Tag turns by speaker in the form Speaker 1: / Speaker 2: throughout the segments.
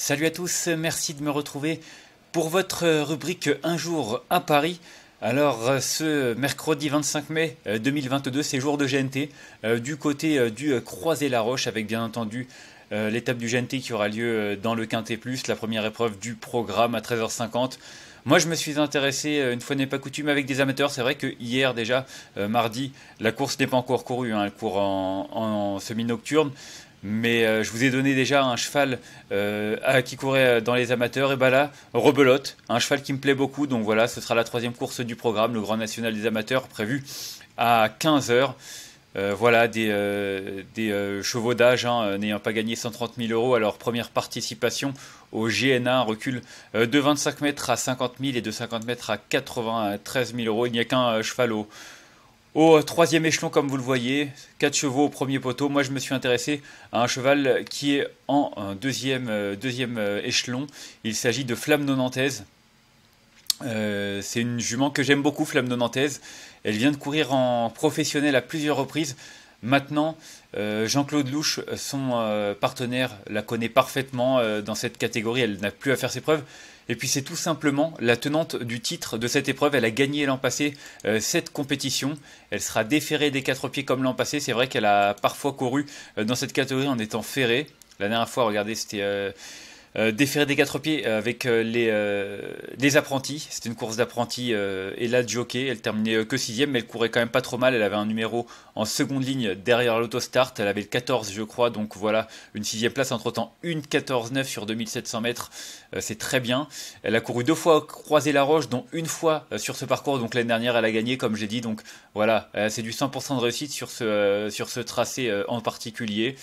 Speaker 1: Salut à tous, merci de me retrouver pour votre rubrique Un jour à Paris. Alors euh, ce mercredi 25 mai 2022, euh, c'est jour de GNT euh, du côté du Croisé-la-Roche avec bien entendu l'étape du GNT qui aura lieu dans le Quintet Plus, la première épreuve du programme à 13h50. Moi, je me suis intéressé, une fois n'est pas coutume, avec des amateurs. C'est vrai que hier, déjà, mardi, la course n'est pas encore courue. Hein. elle court en semi-nocturne mais euh, je vous ai donné déjà un cheval euh, qui courait euh, dans les amateurs, et bah là, rebelote, un cheval qui me plaît beaucoup, donc voilà, ce sera la troisième course du programme, le Grand National des Amateurs, prévu à 15h. voilà, des, chevaux d'âge hein, n'ayant pas gagné 130 000 euros à leur première participation au GNA, un recul de 25 mètres à 50 000 et de 50 mètres à 93 000 euros. Il n'y a qu'un cheval au, au troisième échelon, comme vous le voyez, quatre chevaux au premier poteau. Moi, je me suis intéressé à un cheval qui est en euh, deuxième, euh, euh, échelon. Il s'agit de Flamme Nonantaise. c'est une jument que j'aime beaucoup, Flamme Nonantaise. Elle vient de courir en professionnel à plusieurs reprises. Maintenant, Jean-Claude Louche, son partenaire, la connaît parfaitement dans cette catégorie. Elle n'a plus à faire ses preuves. Et puis c'est tout simplement la tenante du titre de cette épreuve. Elle a gagné l'an passé euh, cette compétition. Elle sera déferrée des quatre pieds comme l'an passé. C'est vrai qu'elle a parfois couru euh, dans cette catégorie en étant ferrée. La dernière fois, regardez, c'était... Euh, euh, des quatre pieds avec euh, euh, les, apprentis. C'était une course d'apprentis euh, et là de jockey. Elle terminait que sixième, mais elle courait quand même pas trop mal. Elle avait un numéro en seconde ligne derrière l'autostart. Elle avait le 14, je crois. Donc voilà, une sixième place. Entre temps, une 14-9 sur 2700 mètres. c'est très bien. Elle a couru deux fois croisé la roche, dont une fois sur ce parcours. Donc l'année dernière, elle a gagné, comme j'ai dit. Donc voilà, c'est du 100% de réussite sur ce, sur ce tracé en particulier.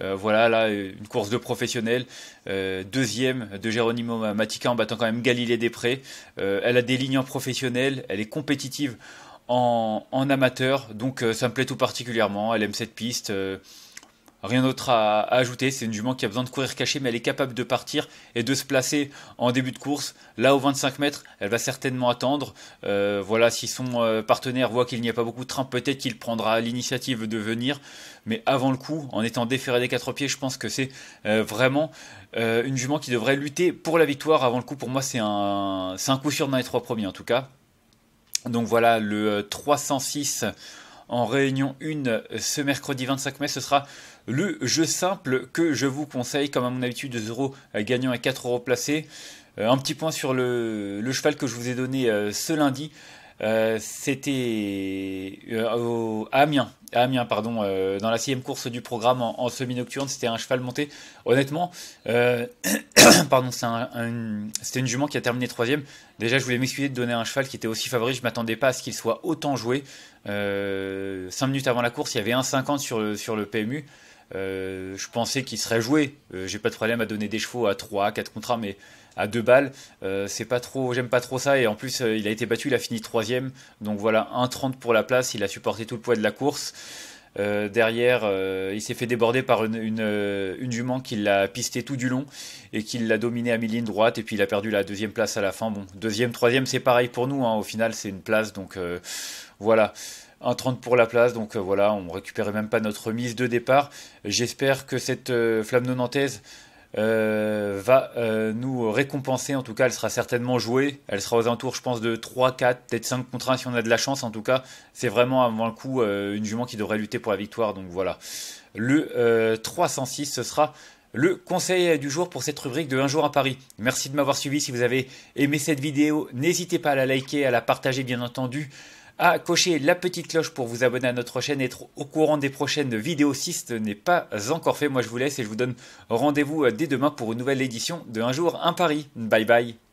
Speaker 1: Euh, voilà, là, euh, une course de professionnel. Euh, deuxième de Geronimo Matica en battant quand même Galilée Després. Euh, elle a des lignes en professionnel, elle est compétitive en, en amateur, donc ça me plaît tout particulièrement. Elle aime cette piste. Rien d'autre à, ajouter, c'est une jument qui a besoin de courir caché. mais elle est capable de partir et de se placer en début de course. Là, au 25 mètres, elle va certainement attendre. Euh, voilà, si son euh, partenaire voit qu'il n'y a pas beaucoup de train, peut-être qu'il prendra l'initiative de venir. Mais avant le coup, en étant déféré des quatre pieds, je pense que c'est euh, vraiment une jument qui devrait lutter pour la victoire. Avant le coup, pour moi, c'est un, un coup sûr dans les trois premiers, en tout cas. Donc voilà, le 306 en réunion une euh, ce mercredi 25 mai. Ce sera le jeu simple que je vous conseille, comme à mon habitude, 0 euros gagnant et 4 euros placés. Euh, un petit point sur le, le, cheval que je vous ai donné euh, ce lundi. Euh, c'était euh, à Amiens, Amiens pardon, euh, dans la sixième course du programme en, semi-nocturne. C'était un cheval monté. Honnêtement, pardon, c'était une jument qui a terminé troisième. Déjà, je voulais m'excuser de donner un cheval qui était aussi favori. Je m'attendais pas à ce qu'il soit autant joué. Cinq minutes avant la course, il y avait 1,50 sur sur le PMU. Euh, je pensais qu'il serait joué. Euh, j'ai pas de problème à donner des chevaux à 3, 4 contrats, mais à 2 balles, euh, c'est pas trop. J'aime pas trop ça. Et en plus, il a été battu, il a fini 3 Donc voilà, 1,30 pour la place. Il a supporté tout le poids de la course. derrière, il s'est fait déborder par une, une, jument qui l'a pisté tout du long et qui l'a dominé à mi-ligne droite. Et puis il a perdu la deuxième place à la fin. Bon, deuxième, troisième, c'est pareil pour nous. Hein. Au final, c'est une place. Donc voilà. 30 pour la place, donc euh, voilà, on récupérait même pas notre mise de départ. J'espère que cette euh, flamme nonantaise euh, va euh, nous récompenser. En tout cas, elle sera certainement jouée. Elle sera aux alentours, je pense, de 3, 4, peut-être 5 contre 1 si on a de la chance. En tout cas, c'est vraiment avant le coup une jument qui devrait lutter pour la victoire. Donc voilà. Le 306, ce sera le conseil du jour pour cette rubrique de Un jour à Paris. Merci de m'avoir suivi. Si vous avez aimé cette vidéo, n'hésitez pas à la liker, à la partager, bien entendu à cocher la petite cloche pour vous abonner à notre chaîne et être au courant des prochaines vidéos si ce n'est pas encore fait. Moi je vous laisse et je vous donne rendez-vous euh, dès demain pour une nouvelle édition de Un jour, un Paris. Bye bye